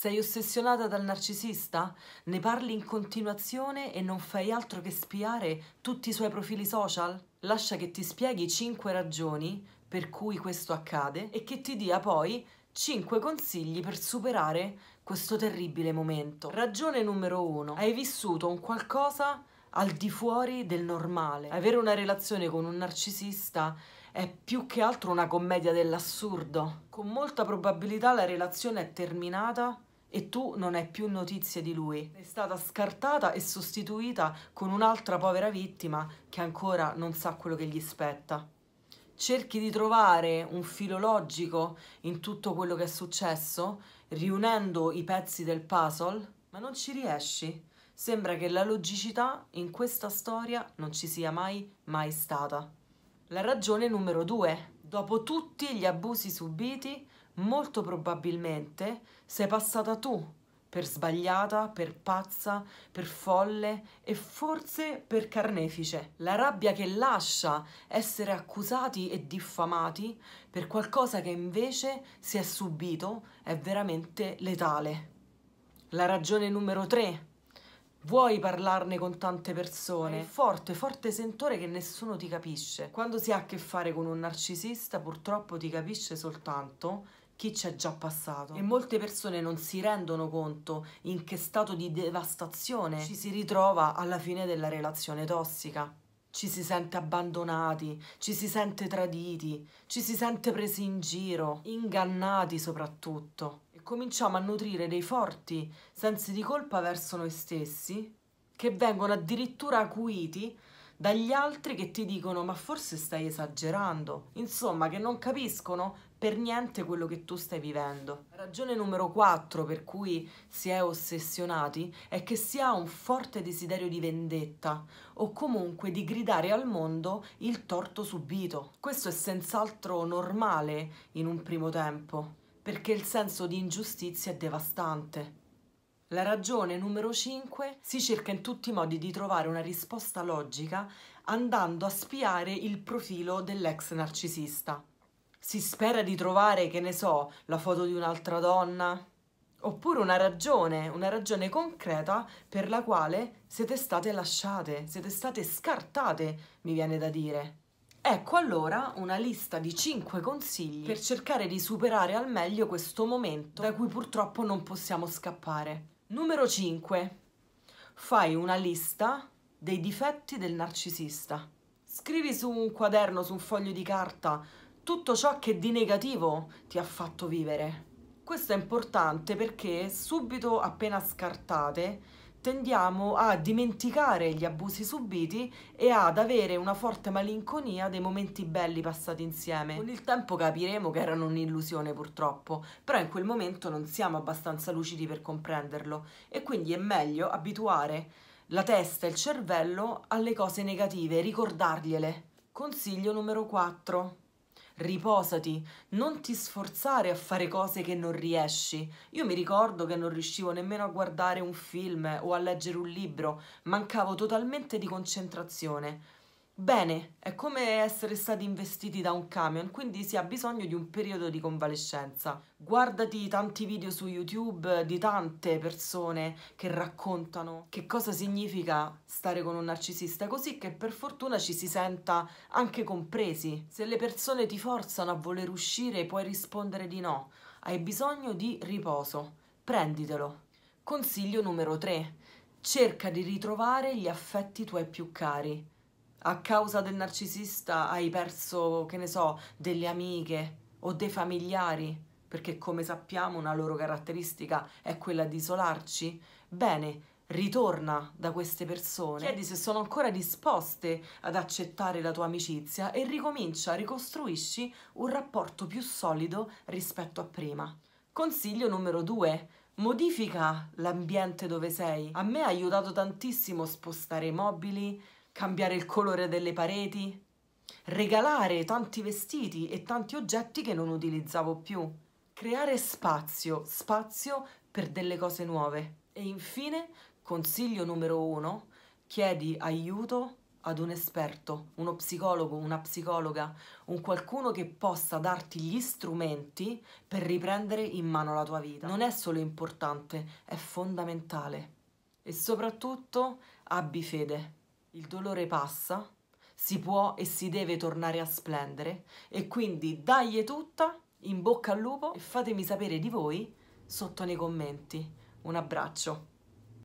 Sei ossessionata dal narcisista? Ne parli in continuazione e non fai altro che spiare tutti i suoi profili social? Lascia che ti spieghi 5 ragioni per cui questo accade e che ti dia poi 5 consigli per superare questo terribile momento. Ragione numero 1. Hai vissuto un qualcosa al di fuori del normale. Avere una relazione con un narcisista è più che altro una commedia dell'assurdo. Con molta probabilità la relazione è terminata e tu non hai più notizie di lui. È stata scartata e sostituita con un'altra povera vittima che ancora non sa quello che gli spetta. Cerchi di trovare un filologico in tutto quello che è successo, riunendo i pezzi del puzzle, ma non ci riesci. Sembra che la logicità in questa storia non ci sia mai, mai stata. La ragione numero due. Dopo tutti gli abusi subiti, molto probabilmente sei passata tu per sbagliata, per pazza, per folle e forse per carnefice. La rabbia che lascia essere accusati e diffamati per qualcosa che invece si è subito è veramente letale. La ragione numero 3. Vuoi parlarne con tante persone? È Forte, forte sentore che nessuno ti capisce. Quando si ha a che fare con un narcisista, purtroppo ti capisce soltanto chi è già passato. E molte persone non si rendono conto in che stato di devastazione ci si ritrova alla fine della relazione tossica. Ci si sente abbandonati, ci si sente traditi, ci si sente presi in giro, ingannati soprattutto. E cominciamo a nutrire dei forti sensi di colpa verso noi stessi che vengono addirittura acuiti dagli altri che ti dicono ma forse stai esagerando, insomma che non capiscono per niente quello che tu stai vivendo. Ragione numero 4 per cui si è ossessionati è che si ha un forte desiderio di vendetta o comunque di gridare al mondo il torto subito. Questo è senz'altro normale in un primo tempo perché il senso di ingiustizia è devastante. La ragione numero 5 si cerca in tutti i modi di trovare una risposta logica andando a spiare il profilo dell'ex narcisista. Si spera di trovare, che ne so, la foto di un'altra donna, oppure una ragione, una ragione concreta per la quale siete state lasciate, siete state scartate, mi viene da dire. Ecco allora una lista di 5 consigli per cercare di superare al meglio questo momento da cui purtroppo non possiamo scappare. Numero 5. Fai una lista dei difetti del narcisista. Scrivi su un quaderno, su un foglio di carta, tutto ciò che di negativo ti ha fatto vivere. Questo è importante perché subito appena scartate tendiamo a dimenticare gli abusi subiti e ad avere una forte malinconia dei momenti belli passati insieme. Con il tempo capiremo che erano un'illusione purtroppo, però in quel momento non siamo abbastanza lucidi per comprenderlo e quindi è meglio abituare la testa e il cervello alle cose negative, ricordargliele. Consiglio numero 4 riposati, non ti sforzare a fare cose che non riesci. Io mi ricordo che non riuscivo nemmeno a guardare un film o a leggere un libro, mancavo totalmente di concentrazione bene, è come essere stati investiti da un camion, quindi si ha bisogno di un periodo di convalescenza. Guardati tanti video su YouTube di tante persone che raccontano che cosa significa stare con un narcisista, così che per fortuna ci si senta anche compresi. Se le persone ti forzano a voler uscire puoi rispondere di no, hai bisogno di riposo, prenditelo. Consiglio numero 3. Cerca di ritrovare gli affetti tuoi più cari a causa del narcisista hai perso, che ne so, delle amiche o dei familiari, perché come sappiamo una loro caratteristica è quella di isolarci, bene, ritorna da queste persone, chiedi se sono ancora disposte ad accettare la tua amicizia e ricomincia, ricostruisci un rapporto più solido rispetto a prima. Consiglio numero due. Modifica l'ambiente dove sei. A me ha aiutato tantissimo spostare i mobili, cambiare il colore delle pareti, regalare tanti vestiti e tanti oggetti che non utilizzavo più, creare spazio, spazio per delle cose nuove. E infine, consiglio numero uno, chiedi aiuto ad un esperto, uno psicologo, una psicologa, un qualcuno che possa darti gli strumenti per riprendere in mano la tua vita. Non è solo importante, è fondamentale. E soprattutto abbi fede il dolore passa, si può e si deve tornare a splendere e quindi dagli tutta, in bocca al lupo e fatemi sapere di voi sotto nei commenti. Un abbraccio.